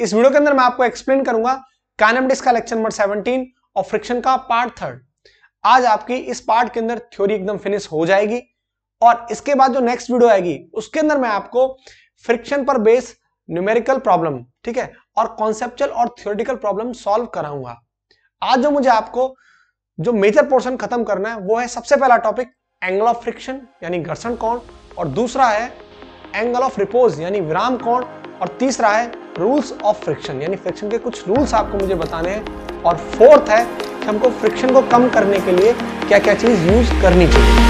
इस वीडियो के अंदर मैं आपको एक्सप्लेन करूंगा काइनेमेटिक्स का लेक्चर नंबर 17 और फ्रिक्शन का पार्ट थर्ड आज आपकी इस पार्ट के अंदर थ्योरी एकदम फिनिश हो जाएगी और इसके बाद जो नेक्स्ट वीडियो आएगी उसके अंदर मैं आपको फ्रिक्शन पर बेस न्यूमेरिकल प्रॉब्लम ठीक है और कॉन्सेप्चुअल और थियोरिटिकल प्रॉब्लम सॉल्व कराऊंगा आज जो मुझे आपको जो मेजर पोर्शन खत्म करना है वो है सबसे पहला टॉपिक एंगल ऑफ फ्रिक्शन यानी घर्षण कोण और दूसरा है एंगल ऑफ रिपोज यानी विराम कोण और तीसरा है रूल्स ऑफ फ्रिक्शन यानी फ्रिक्शन के कुछ रूल्स आपको मुझे बताने हैं और फोर्थ है कि हमको फ्रिक्शन को कम करने के लिए क्या क्या चीज़ यूज करनी चाहिए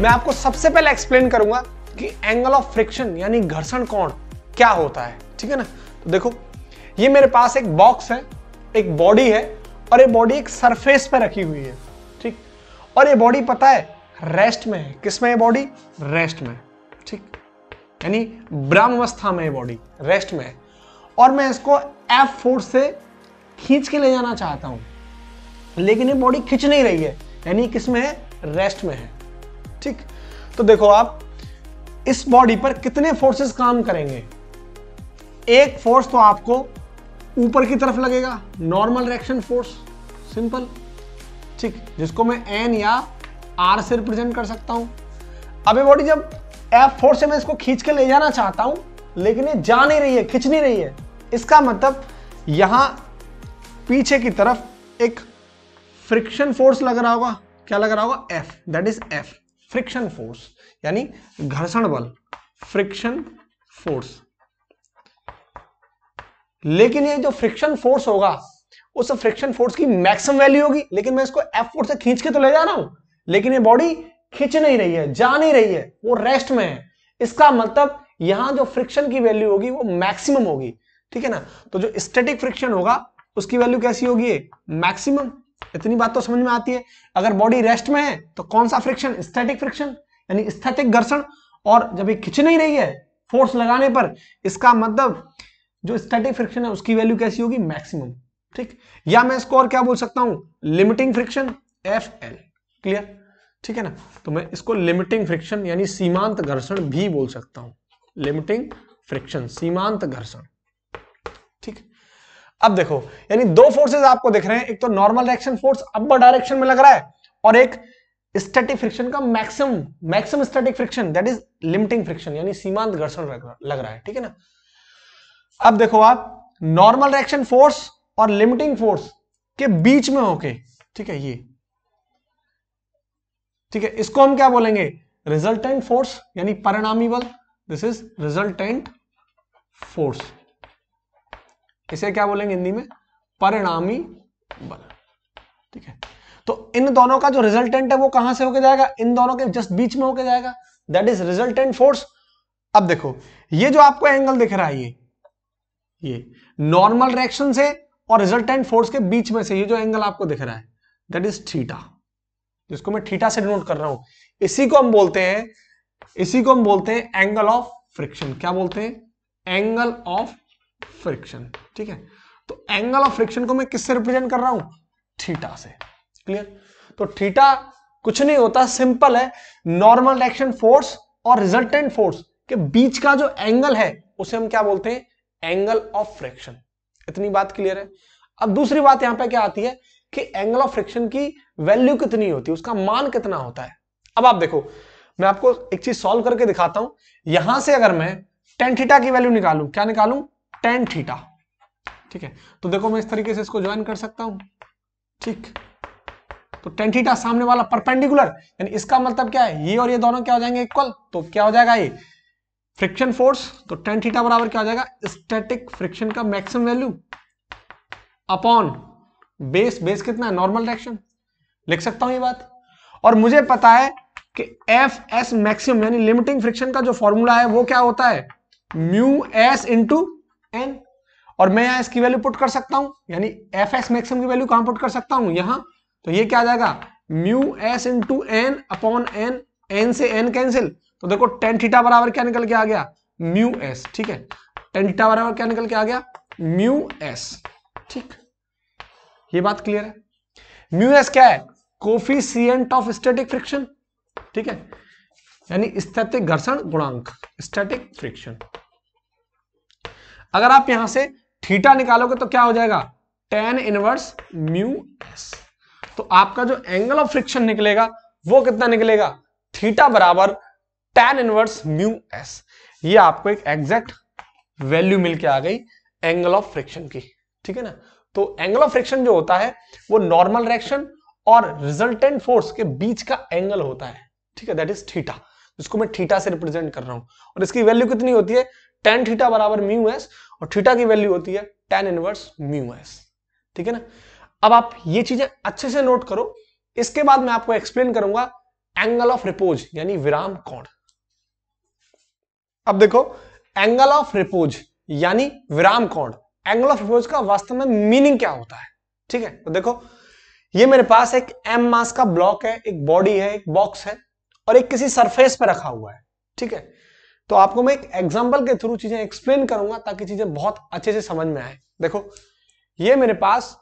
मैं आपको सबसे पहले एक्सप्लेन करूंगा कि एंगल ऑफ फ्रिक्शन यानी घर्षण कोण क्या होता है ठीक है ना तो देखो ये मेरे पास एक बॉक्स है एक बॉडी है और ये बॉडी एक सरफेस पर रखी हुई है ठीक और ये बॉडी पता है रेस्ट में है किस में बॉडी रेस्ट में ठीक यानी ब्रह्मावस्था में बॉडी रेस्ट में है और मैं इसको एफ फोर्स से खींच के ले जाना चाहता हूं लेकिन ये बॉडी खींच नहीं रही है यानी किस में है रेस्ट में है ठीक तो देखो आप इस बॉडी पर कितने फोर्सेस काम करेंगे एक फोर्स तो आपको ऊपर की तरफ लगेगा नॉर्मल रिएक्शन फोर्स सिंपल ठीक जिसको मैं एन या आर से रिप्रेजेंट कर सकता हूं अब ये बॉडी जब एफ फोर्स से मैं इसको खींच के ले जाना चाहता हूं लेकिन ये जा नहीं रही है खींच नहीं रही है इसका मतलब यहां पीछे की तरफ एक फ्रिक्शन फोर्स लग रहा होगा क्या लग रहा होगा F that is F friction force यानी घर्षण बल फ्रिक्शन फोर्स लेकिन ये जो फ्रिक्शन फोर्स होगा उस फ्रिक्शन फोर्स की मैक्सिमम वैल्यू होगी लेकिन मैं इसको एफ फोर्स से खींच के तो ले जा रहा हूं लेकिन ये बॉडी खींच नहीं रही है जा नहीं रही है वो रेस्ट में है इसका मतलब यहां जो फ्रिक्शन की वैल्यू होगी वो मैक्सिमम होगी ठीक है ना तो जो स्टेटिक फ्रिक्शन होगा उसकी वैल्यू कैसी होगी मैक्सिमम इतनी बात तो समझ में आती है अगर बॉडी रेस्ट में है तो कौन सा फ्रिक्शन स्टैटिक फ्रिक्शन यानी स्थैतिक घर्षण और जब ये खिंच नहीं रही है फोर्स लगाने पर इसका मतलब जो स्टैटिक फ्रिक्शन है उसकी वैल्यू कैसी होगी मैक्सिमम ठीक या मैं इसको और क्या बोल सकता हूं limiting friction F L clear ठीक है ना तो मैं इसको लिमिटिंग फ्रिक्शन यानी सीमांत घर्षण भी बोल सकता हूं लिमिटिंग फ्रिक्शन सीमांत घर्षण ठीक अब देखो यानी दो फोर्सेज आपको दिख रहे हैं एक तो normal action force upper direction में लग रहा है और एक स्टैटिक फ्रिक्शन का maximum maximum static friction that is limiting friction यानी सीमांत घर्षण लग रहा है ठीक है ना अब देखो आप नॉर्मल रिएक्शन फोर्स और लिमिटिंग फोर्स के बीच में होके ठीक है ये ठीक है इसको हम क्या बोलेंगे रिजल्टेंट फोर्स यानी परिणामी बल दिस इज रिजल्टेंट फोर्स इसे क्या बोलेंगे हिंदी में परिणामी बल ठीक है तो इन दोनों का जो रिजल्टेंट है वो कहां से होके जाएगा इन दोनों के जस्ट बीच में होके जाएगा दैट इज रिजल्टेंट फोर्स अब देखो ये जो आपको एंगल दिख रहा है ये ये नॉर्मल रिएक्शन से और रिजल्टेंट फोर्स के बीच में से ये जो एंगल आपको दिख रहा है दैट इज थीटा जिसको मैं थीटा से डिनोट कर रहा हूं इसी को हम बोलते हैं इसी को हम बोलते हैं एंगल ऑफ फ्रिक्शन क्या बोलते हैं एंगल ऑफ फ्रिक्शन ठीक है तो एंगल ऑफ फ्रिक्शन को मैं किससे रिप्रेजेंट कर रहा हूं थीटा से क्लियर तो थीटा कुछ नहीं होता सिंपल है नॉर्मल रिएक्शन फोर्स और रिजल्टेंट फोर्स के बीच का जो एंगल है उसे हम क्या बोलते हैं एंगल ऑफ फ्रिक्शन इतनी बात क्लियर है अब दूसरी बात यहां पे क्या आती है कि एंगल ऑफ फ्रिक्शन की वैल्यू कितनी होती है उसका मान कितना होता है अब आप देखो मैं आपको एक चीज सॉल्व करके दिखाता हूं यहां से अगर मैं टेन थीटा की वैल्यू निकालू क्या निकालू टेन थीटा ठीक है तो देखो मैं इस तरीके से इसको ज्वाइन कर सकता हूं ठीक तो टेन थीटा सामने वाला परपेंडिकुलर यानी इसका मतलब क्या है ये और ये दोनों क्या हो जाएंगे इक्वल तो क्या हो जाएगा ये फ्रिक्शन फोर्स तो टेन थीटा बराबर क्या हो जाएगा स्टैटिक फ्रिक्शन का maximum value upon base base कितना है नॉर्मल डायरेक्शन लिख सकता हूं ये बात और मुझे पता है कि एफ एस मैक्सिमम यानी लिमिटिंग फ्रिक्शन का जो फॉर्मूला है वो क्या होता है म्यू एस इंटू एन और मैं यहां इसकी वैल्यू पुट कर सकता हूं यानी एफ एस मैक्सिमम की वैल्यू कहां पुट कर सकता हूं यहां तो ये क्या आ जाएगा mu S into N upon N N से एन कैंसिल तो देखो टेन थीटा बराबर क्या निकल के आ गया म्यू एस ठीक है टेन थीटा बराबर क्या निकल के आ गया म्यू एस ठीक ये बात क्लियर है म्यू एस क्या है कोफिशियंट ऑफ स्टैटिक फ्रिक्शन ठीक है यानी स्थैतिक घर्षण गुणांक स्टैटिक फ्रिक्शन अगर आप यहां से थीटा निकालोगे तो क्या हो जाएगा टेन इनवर्स म्यू एस तो आपका जो एंगल ऑफ फ्रिक्शन निकलेगा वो कितना निकलेगा थीटा बराबर टेन इनवर्स म्यू एस ये आपको एक एग्जैक्ट वैल्यू मिलके आ गई एंगल ऑफ फ्रिक्शन की ठीक है ना तो एंगल ऑफ फ्रिक्शन जो होता है वो नॉर्मल रिएक्शन और रिजल्टेंट फोर्स के बीच का एंगल होता है ठीक है दैट इज थीटा इसको मैं थीटा से रिप्रेजेंट कर रहा हूं और इसकी वैल्यू कितनी होती है टेन थीटा बराबर म्यू एस और थीटा की वैल्यू होती है टेन इनवर्स म्यू एस ठीक है ना अब आप ये चीजें अच्छे से नोट करो इसके बाद मैं आपको एक्सप्लेन करूंगा एंगल ऑफ रिपोज यानी विराम कोण अब देखो एंगल ऑफ रिपोज यानी विराम कोण एंगल ऑफ रिपोज का वास्तव में मीनिंग क्या होता है ठीक है तो देखो ये मेरे पास एक एम मास का ब्लॉक है एक बॉडी है एक बॉक्स है और एक किसी सरफेस पर रखा हुआ है ठीक है तो आपको मैं एक एग्जाम्पल के थ्रू चीजें एक्सप्लेन करूंगा ताकि चीजें बहुत अच्छे से समझ में आए देखो ये मेरे पास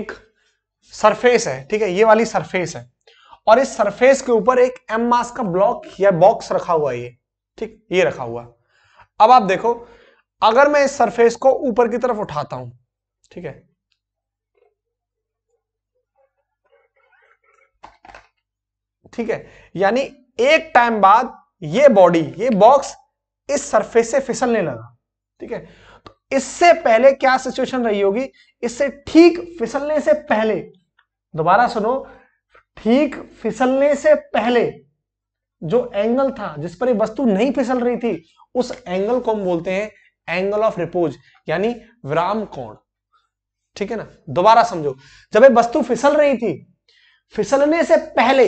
एक सरफेस है ठीक है ये वाली सरफेस है और इस सरफेस के ऊपर एक एम मास का ब्लॉक या बॉक्स रखा हुआ है ये ठीक ये रखा हुआ अब आप देखो अगर मैं इस सरफेस को ऊपर की तरफ उठाता हूं ठीक है ठीक है यानी एक टाइम बाद ये बॉडी ये बॉक्स इस सरफेस से फिसलने लगा ठीक है तो इससे पहले क्या सिचुएशन रही होगी इससे ठीक फिसलने से पहले दोबारा सुनो ठीक फिसलने से पहले जो एंगल था जिस पर ये वस्तु नहीं फिसल रही थी उस एंगल को हम बोलते हैं एंगल ऑफ रिपोज यानी विराम कोण ठीक है ना दोबारा समझो जब ये वस्तु फिसल रही थी फिसलने से पहले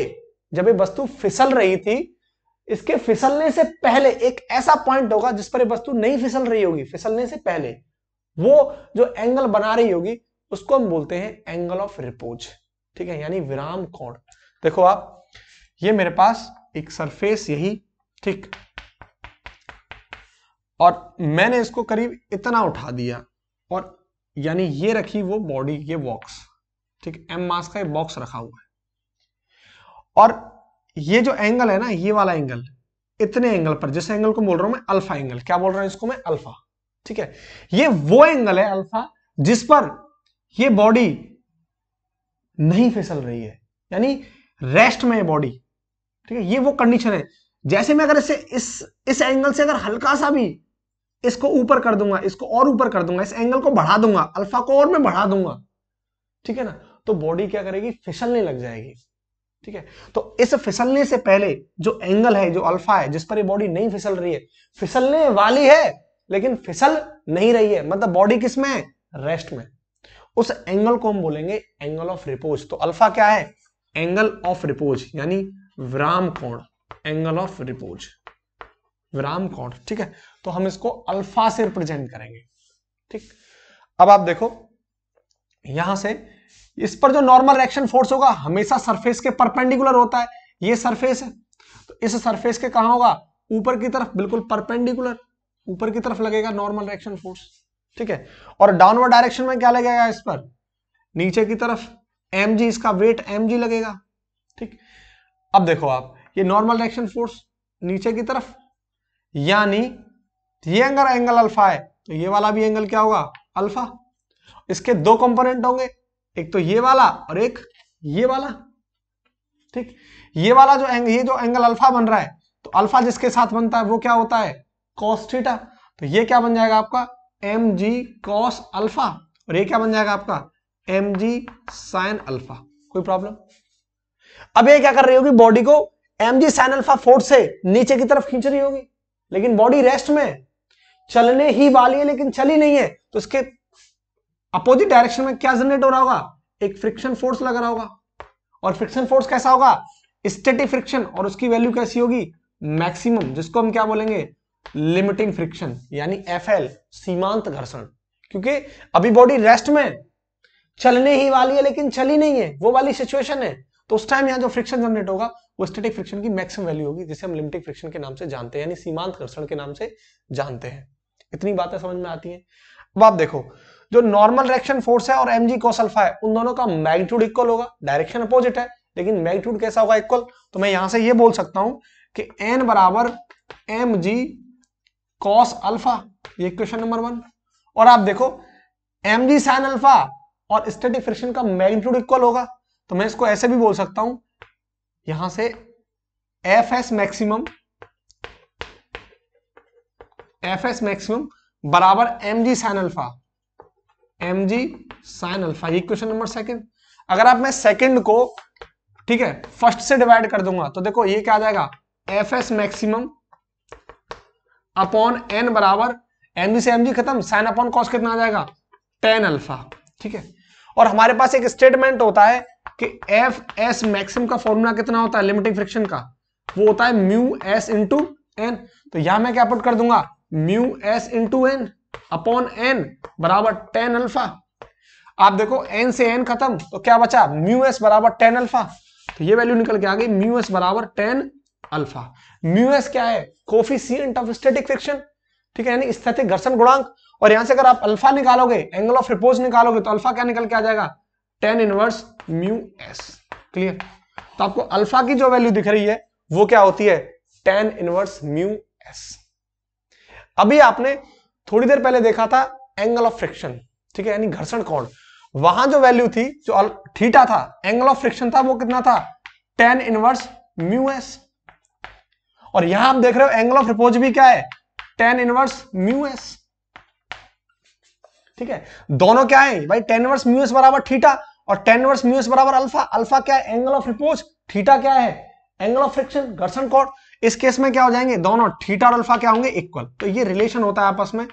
जब ये वस्तु फिसल रही थी इसके फिसलने से पहले एक ऐसा पॉइंट होगा जिस पर ये वस्तु नहीं फिसल रही होगी फिसलने से पहले वो जो एंगल बना रही होगी उसको हम बोलते हैं एंगल ऑफ रिपोज ठीक है यानी विराम कोण देखो आप ये मेरे पास एक सरफेस यही ठीक और मैंने इसको करीब इतना उठा दिया और यानी ये रखी वो बॉडी ये बॉक्स ठीक एम मास का एक बॉक्स रखा हुआ है और ये जो एंगल है ना ये वाला एंगल इतने एंगल पर जिस एंगल को बोल रहा हूं मैं अल्फा एंगल क्या बोल रहा हूं इसको मैं अल्फा ठीक है ये वो एंगल है अल्फा जिस पर ये बॉडी नहीं फिसल रही है यानी रेस्ट में बॉडी ठीक है ये वो कंडीशन है जैसे मैं अगर इसे इस इस एंगल से अगर हल्का सा भी इसको ऊपर कर दूंगा इसको और ऊपर कर दूंगा इस एंगल को बढ़ा दूंगा अल्फा को और मैं बढ़ा दूंगा ठीक है ना तो बॉडी क्या करेगी फिसलने लग जाएगी ठीक है तो इस फिसलने से पहले जो एंगल है जो अल्फा है जिस पर ये बॉडी नहीं फिसल रही है फिसलने वाली है लेकिन फिसल नहीं रही है मतलब बॉडी किस में रेस्ट में उस एंगल को हम बोलेंगे एंगल ऑफ रिपोज तो अल्फा क्या है एंगल ऑफ रिपोज यानी विराम कोण एंगल ऑफ रिपोज विराम कोण ठीक है तो हम इसको अल्फा से रिप्रेजेंट करेंगे ठीक अब आप देखो यहां से इस पर जो नॉर्मल रिएक्शन फोर्स होगा हमेशा सरफेस के परपेंडिकुलर होता है ये सरफेस है तो इस सरफेस के कहा होगा ऊपर की तरफ बिल्कुल परपेंडिकुलर ऊपर की तरफ लगेगा नॉर्मल रिएक्शन फोर्स ठीक है और डाउनवर्ड डायरेक्शन में क्या लगेगा इस पर नीचे की तरफ एम इसका वेट एम लगेगा ठीक अब देखो आप ये नॉर्मल डायरेक्शन फोर्स नीचे की तरफ यानी ये अगर एंगल अल्फा है तो ये वाला भी एंगल क्या होगा अल्फा इसके दो कंपोनेंट होंगे एक तो ये वाला और एक ये वाला ठीक ये वाला जो एंग, ये जो एंगल अल्फा बन रहा है तो अल्फा जिसके साथ बनता है वो क्या होता है कॉस्टिटा तो ये क्या बन जाएगा आपका एम जी कॉस अल्फा और ये क्या बन जाएगा आपका एम जी साइन अल्फा कोई प्रॉब्लम अब ये क्या कर रही होगी बॉडी को M G sine alpha force से नीचे की तरफ खींच रही होगी लेकिन बॉडी रेस्ट में चलने ही वाली है लेकिन चली नहीं है तो इसके अपोजिट डायरेक्शन में क्या जनरेट हो रहा होगा एक फ्रिक्शन फोर्स लग रहा होगा और फ्रिक्शन फोर्स कैसा होगा स्टेटिक फ्रिक्शन और उसकी वैल्यू कैसी होगी मैक्सिमम जिसको हम क्या बोलेंगे लिमिटिंग फ्रिक्शन यानी एफ सीमांत घर्षण क्योंकि अभी बॉडी रेस्ट में चलने ही वाली है लेकिन चली नहीं है वो वाली सिचुएशन है तो उस टाइम यहाँ जो फ्रिक्शन जनरेट होगा वो स्टेटिक फ्रिक्शन की मैक्सिमम वैल्यू होगी जिसे हम लिमिटिक फ्रिक्शन के नाम से जानते हैं यानी सीमांत घर्षण के नाम से जानते हैं इतनी बातें समझ में आती हैं अब आप देखो जो नॉर्मल रिएक्शन फोर्स है और एम जी कोसल्फा है उन दोनों का मैग्नीट्यूड इक्वल होगा डायरेक्शन अपोजिट है लेकिन मैग्नीट्यूड कैसा होगा इक्वल तो मैं यहां से ये बोल सकता हूं कि एन बराबर एम जी कॉस अल्फा ये क्वेश्चन नंबर वन और आप देखो एम जी साइन अल्फा और स्टेटिक फ्रिक्शन का मैग्नीट्यूड इक्वल होगा तो मैं इसको ऐसे भी बोल सकता हूं यहां से F S maximum F S maximum बराबर M G sine alpha M G sine alpha ये क्वेश्चन नंबर सेकंड अगर आप मैं सेकंड को ठीक है फर्स्ट से डिवाइड कर दूंगा तो देखो ये क्या आ जाएगा F S maximum upon N बराबर एम जी से एम जी खत्म साइन अपॉन कॉस कितना आ जाएगा टेन अल्फा ठीक है और हमारे पास एक स्टेटमेंट होता है कि एफ एस मैक्सिम का फॉर्मूला कितना होता है लिमिटिंग फ्रिक्शन का वो होता है म्यू एस इंटू एन तो यहां मैं क्या पुट कर दूंगा mu S into N upon N बराबर टेन अल्फा आप देखो एन से एन खत्म तो क्या बचा म्यू एस बराबर टेन अल्फा तो ये वैल्यू निकल के आ गई म्यू एस बराबर टेन अल्फा म्यू एस क्या है कोफिशियंट ऑफ स्टेटिक फ्रिक्शन ठीक है यानी स्थितिक घर्षण गुणांक और यहां से अगर आप अल्फा निकालोगे एंगल ऑफ रिपोज निकालोगे तो अल्फा क्या निकल के आ जाएगा tan inverse mu S clear तो आपको अल्फा की जो वैल्यू दिख रही है वो क्या होती है टेन इनवर्स म्यू एस अभी आपने थोड़ी देर पहले देखा था एंगल ऑफ फ्रिक्शन ठीक है यानी घर्षण कोण वहां जो वैल्यू थी जो थीटा था एंगल ऑफ फ्रिक्शन था वो कितना था टेन इनवर्स म्यू एस और यहां आप देख रहे हो एंगल ऑफ रिपोज भी क्या है टेन इनवर्स म्यू एस ठीक है दोनों क्या है भाई टेन इनवर्स म्यू एस बराबर थीटा और टेन वर्स म्यूस बराबर अल्फा अल्फा क्या है एंगल ऑफ रिपोज थीटा क्या है एंगल ऑफ फ्रिक्शन घर्षण कोण इस केस में क्या हो जाएंगे दोनों थीटा और अल्फा क्या होंगे इक्वल तो ये रिलेशन होता है आपस में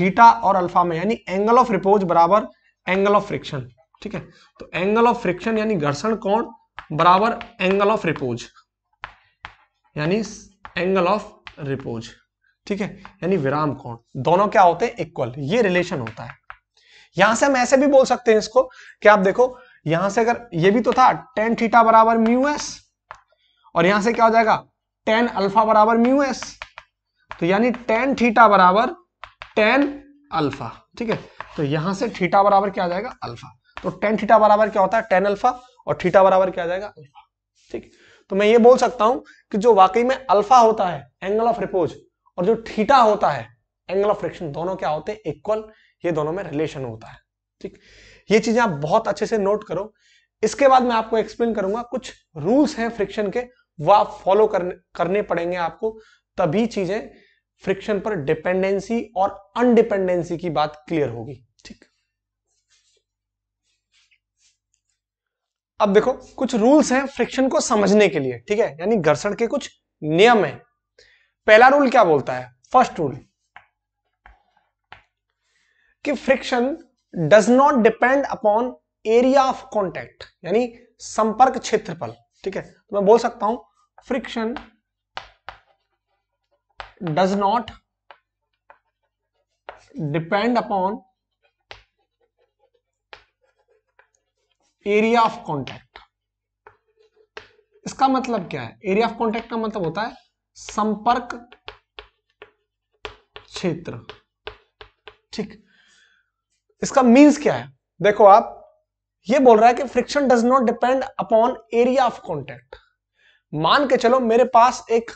थीटा और अल्फा में यानी एंगल ऑफ रिपोज बराबर एंगल ऑफ फ्रिक्शन ठीक है तो एंगल ऑफ फ्रिक्शन यानी घर्षण कोण बराबर एंगल ऑफ रिपोज यानी एंगल ऑफ रिपोज ठीक है यानी विराम कोण दोनों क्या होते हैं इक्वल ये रिलेशन होता है यहां से हम ऐसे भी बोल सकते हैं इसको कि आप देखो यहां से अगर ये भी तो था टेन थीटा बराबर म्यू एस और यहां से क्या हो जाएगा टेन अल्फा बराबर म्यू एस तो यानी टेन थीटा बराबर टेन अल्फा ठीक है तो यहां से थीटा बराबर क्या आ जाएगा अल्फा तो टेन थीटा बराबर क्या होता है टेन अल्फा और थीटा बराबर क्या आ जाएगा अल्फा ठीक तो मैं ये बोल सकता हूं कि जो वाकई में अल्फा होता है एंगल ऑफ रिपोज और जो थीटा होता है एंगल ऑफ फ्रिक्शन दोनों क्या होते हैं इक्वल ये दोनों में रिलेशन होता है ठीक ये चीजें आप बहुत अच्छे से नोट करो इसके बाद मैं आपको एक्सप्लेन करूंगा कुछ रूल्स हैं फ्रिक्शन के वो आप फॉलो करने करने पड़ेंगे आपको तभी चीजें फ्रिक्शन पर डिपेंडेंसी और अनडिपेंडेंसी की बात क्लियर होगी ठीक अब देखो कुछ रूल्स हैं फ्रिक्शन को समझने के लिए ठीक है यानी घर्षण के कुछ नियम है पहला रूल क्या बोलता है फर्स्ट रूल कि friction does not depend upon area of contact यानी संपर्क क्षेत्रफल ठीक है तो मैं बोल सकता हूं friction does not depend upon area of contact इसका मतलब क्या है एरिया ऑफ कॉन्टैक्ट का मतलब होता है संपर्क क्षेत्र ठीक इसका मीन्स क्या है देखो आप ये बोल रहा है कि friction does not depend upon area of contact मान के चलो मेरे पास एक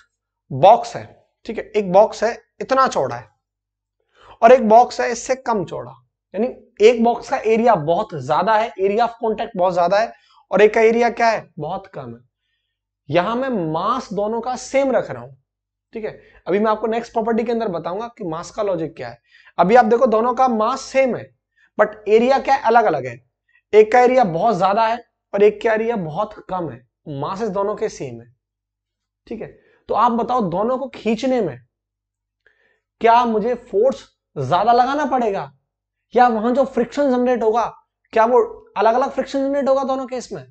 बॉक्स है ठीक है एक बॉक्स है इतना चौड़ा है और एक बॉक्स है इससे कम चौड़ा यानी एक बॉक्स का एरिया बहुत ज्यादा है एरिया ऑफ कॉन्टेक्ट बहुत ज्यादा है और एक का एरिया क्या है बहुत कम है यहां मैं मास दोनों का सेम रख रहा हूं ठीक है अभी मैं आपको नेक्स्ट प्रॉपर्टी के अंदर बताऊंगा कि मास का लॉजिक क्या है अभी आप देखो दोनों का मास सेम है बट एरिया क्या है अलग अलग है एक का एरिया बहुत ज्यादा है और एक का एरिया बहुत कम है मासेस दोनों के सेम है ठीक है तो आप बताओ दोनों को खींचने में क्या मुझे फोर्स ज्यादा लगाना पड़ेगा या वहां जो फ्रिक्शन जनरेट होगा क्या वो अलग अलग फ्रिक्शन जनरेट होगा दोनों केस में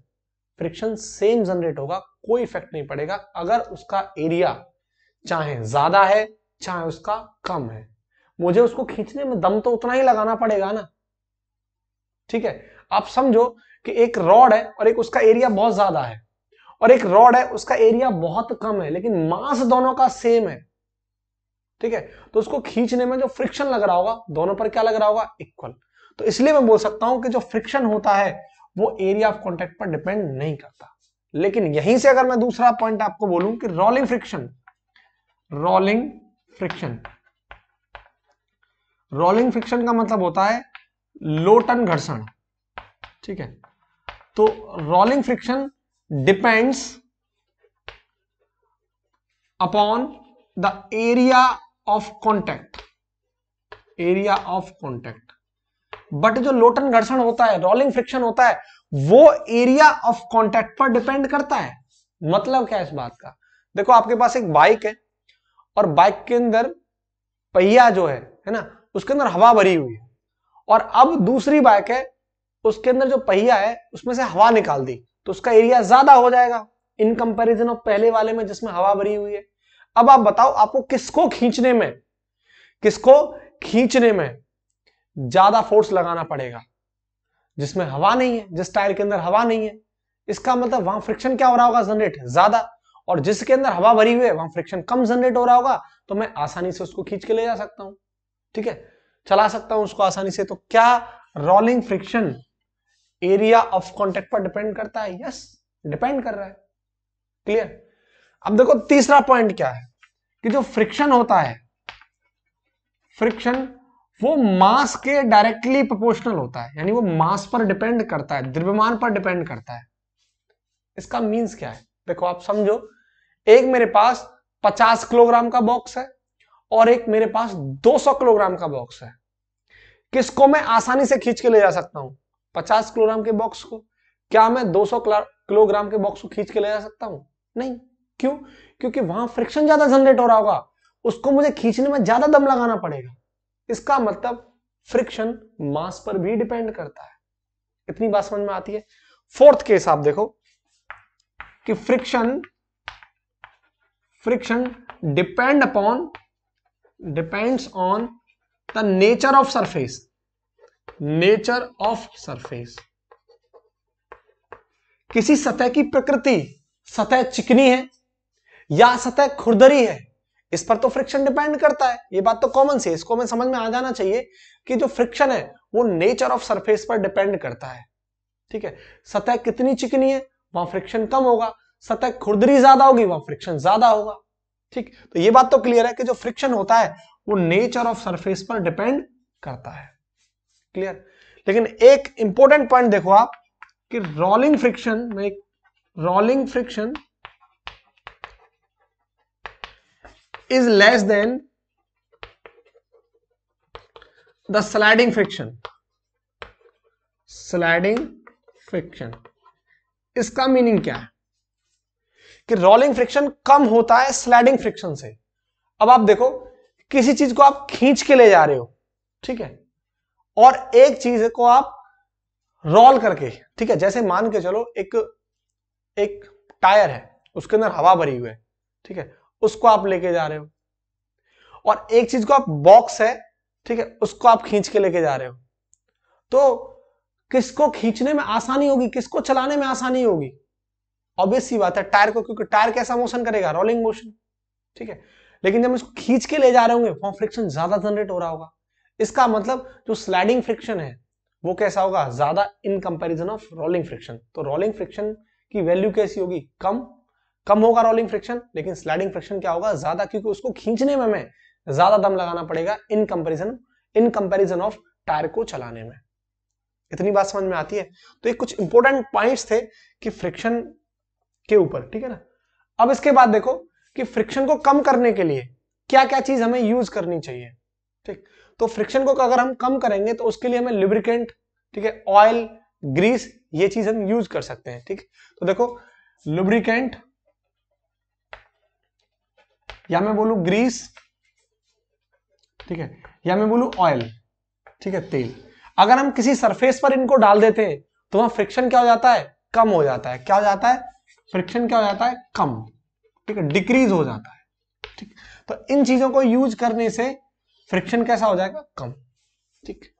फ्रिक्शन सेम जनरेट होगा कोई इफेक्ट नहीं पड़ेगा अगर उसका एरिया चाहे ज्यादा है चाहे उसका कम है मुझे उसको खींचने में दम तो उतना ही लगाना पड़ेगा ना ठीक है आप समझो कि एक रॉड है और एक उसका एरिया बहुत ज्यादा है और एक रॉड है उसका एरिया बहुत कम है लेकिन मास दोनों का सेम है ठीक है तो उसको खींचने में जो फ्रिक्शन लग रहा होगा दोनों पर क्या लग रहा होगा इक्वल तो इसलिए मैं बोल सकता हूं कि जो फ्रिक्शन होता है वो एरिया ऑफ कॉन्टेक्ट पर डिपेंड नहीं करता लेकिन यहीं से अगर मैं दूसरा पॉइंट आपको बोलूं कि rolling friction rolling friction rolling friction का मतलब होता है लोटन घर्षण ठीक है तो rolling friction depends upon the area of contact area of contact but जो लोटन घर्षण होता है रोलिंग फ्रिक्शन होता है वो एरिया ऑफ कॉन्टैक्ट पर डिपेंड करता है मतलब क्या है इस बात का देखो आपके पास एक बाइक है और बाइक के अंदर पहिया जो है है ना उसके अंदर हवा भरी हुई है और अब दूसरी बाइक है उसके अंदर जो पहिया है उसमें से हवा निकाल दी तो उसका एरिया ज्यादा हो जाएगा इन कंपेरिजन ऑफ पहले वाले में जिसमें हवा भरी हुई है अब आप बताओ आपको किसको खींचने में किसको खींचने में ज्यादा फोर्स लगाना पड़ेगा जिसमें हवा नहीं है जिस टायर के अंदर हवा नहीं है इसका मतलब वहां फ्रिक्शन क्या हो रहा होगा जनरेट ज्यादा और जिसके अंदर हवा भरी हुई है वहां फ्रिक्शन कम जनरेट हो रहा होगा तो मैं आसानी से उसको खींच के ले जा सकता हूं ठीक है चला सकता हूं उसको आसानी से तो क्या rolling friction area of contact पर डिपेंड करता है यस yes, डिपेंड कर रहा है क्लियर अब देखो तीसरा पॉइंट क्या है कि जो फ्रिक्शन होता है फ्रिक्शन वो मास के डायरेक्टली प्रोपोर्शनल होता है यानी वो मास पर डिपेंड करता है द्रव्यमान पर डिपेंड करता है इसका मींस क्या है देखो आप समझो एक मेरे पास 50 किलोग्राम का बॉक्स है और एक मेरे पास 200 किलोग्राम का बॉक्स है किसको मैं आसानी से खींच के ले जा सकता हूं 50 किलोग्राम के बॉक्स को क्या मैं 200 किलोग्राम के बॉक्स को खींच के ले जा सकता हूं नहीं क्यों क्योंकि वहां फ्रिक्शन ज्यादा जनरेट हो रहा होगा उसको मुझे खींचने में ज्यादा दम लगाना पड़ेगा इसका मतलब फ्रिक्शन मास पर भी डिपेंड करता है इतनी बात समझ में आती है फोर्थ केस आप देखो कि friction friction depend upon depends on the nature of surface nature of surface किसी सतह की प्रकृति सतह चिकनी है या सतह खुरदरी है इस पर तो फ्रिक्शन डिपेंड करता है ये बात तो कॉमन सी है इसको हमें समझ में आ जाना चाहिए कि जो फ्रिक्शन है वो नेचर ऑफ सरफेस पर डिपेंड करता है ठीक है सतह कितनी चिकनी है वहां फ्रिक्शन कम होगा सतह खुरदरी ज्यादा होगी वहां फ्रिक्शन ज्यादा होगा ठीक तो ये बात तो क्लियर है कि जो फ्रिक्शन होता है वो नेचर ऑफ सरफेस पर डिपेंड करता है क्लियर लेकिन एक इंपॉर्टेंट पॉइंट देखो आप कि रोलिंग फ्रिक्शन में rolling friction is less than the sliding friction sliding friction इसका मीनिंग क्या है कि रोलिंग फ्रिक्शन कम होता है स्लाइडिंग फ्रिक्शन से अब आप देखो किसी चीज को आप खींच के ले जा रहे हो ठीक है और एक चीज को आप रोल करके ठीक है जैसे मान के चलो एक एक टायर है उसके अंदर हवा भरी हुई है ठीक है उसको आप लेके जा रहे हो और एक चीज को आप बॉक्स है ठीक है उसको आप खींच के लेके जा रहे हो तो किसको खींचने में आसानी होगी किसको चलाने में आसानी होगी ऑब्वियस सी बात है टायर को क्योंकि टायर कैसा मोशन करेगा रोलिंग मोशन ठीक है लेकिन जब इसको खींच के ले जा रहे होंगे वहां फ्रिक्शन ज्यादा जनरेट हो रहा होगा इसका मतलब जो स्लाइडिंग फ्रिक्शन है वो कैसा होगा ज्यादा in comparison of rolling friction तो रोलिंग फ्रिक्शन की वैल्यू कैसी होगी कम कम होगा रोलिंग फ्रिक्शन लेकिन स्लाइडिंग फ्रिक्शन क्या होगा ज्यादा क्योंकि उसको खींचने में हमें ज्यादा दम लगाना पड़ेगा in comparison in comparison of tyre को चलाने में इतनी बात समझ में आती है तो ये कुछ इंपॉर्टेंट पॉइंट्स थे कि फ्रिक्शन के ऊपर ठीक है ना अब इसके बाद देखो कि फ्रिक्शन को कम करने के लिए क्या क्या चीज हमें यूज करनी चाहिए ठीक तो फ्रिक्शन को अगर हम कम करेंगे तो उसके लिए हमें लिब्रिकेंट ठीक है ऑयल ग्रीस ये चीज हम यूज कर सकते हैं ठीक तो देखो लुब्रिकेंट या मैं बोलू ग्रीस ठीक है या मैं बोलू ऑयल ठीक है तेल अगर हम किसी सरफेस पर इनको डाल देते हैं तो वहां फ्रिक्शन क्या हो जाता है कम हो जाता है क्या हो जाता है फ्रिक्शन क्या हो जाता है कम ठीक है डिक्रीज हो जाता है ठीक तो इन चीजों को यूज करने से फ्रिक्शन कैसा हो जाएगा कम ठीक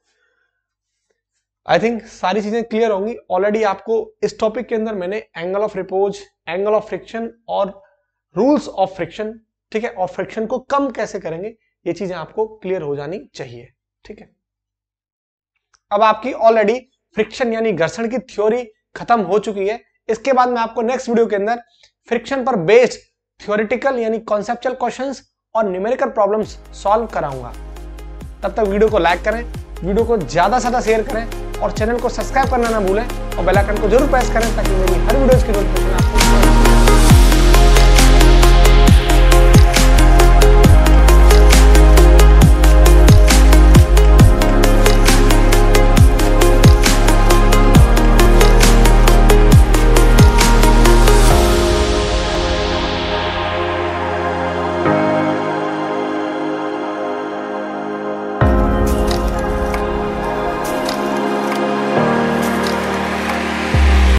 आई थिंक सारी चीजें क्लियर होंगी ऑलरेडी आपको इस टॉपिक के अंदर मैंने angle of repose angle of friction और रूल्स ऑफ फ्रिक्शन ठीक है और फ्रिक्शन को कम कैसे करेंगे ये चीजें आपको क्लियर हो जानी चाहिए ठीक है अब आपकी ऑलरेडी फ्रिक्शन यानी घर्षण की थ्योरी खत्म हो चुकी है इसके बाद मैं आपको नेक्स्ट वीडियो के अंदर फ्रिक्शन पर बेस्ड थियोरिटिकल यानी कॉन्सेप्चुअल क्वेश्चन और न्यूमेरिकल प्रॉब्लम सॉल्व कराऊंगा तब तक वीडियो को लाइक करें वीडियो को ज़्यादा से ज़्यादा शेयर करें और चैनल को सब्सक्राइब करना ना भूलें और आइकन को जरूर प्रेस करें ताकि मेरी हर वीडियोज़ की नोटिफिकेशन आप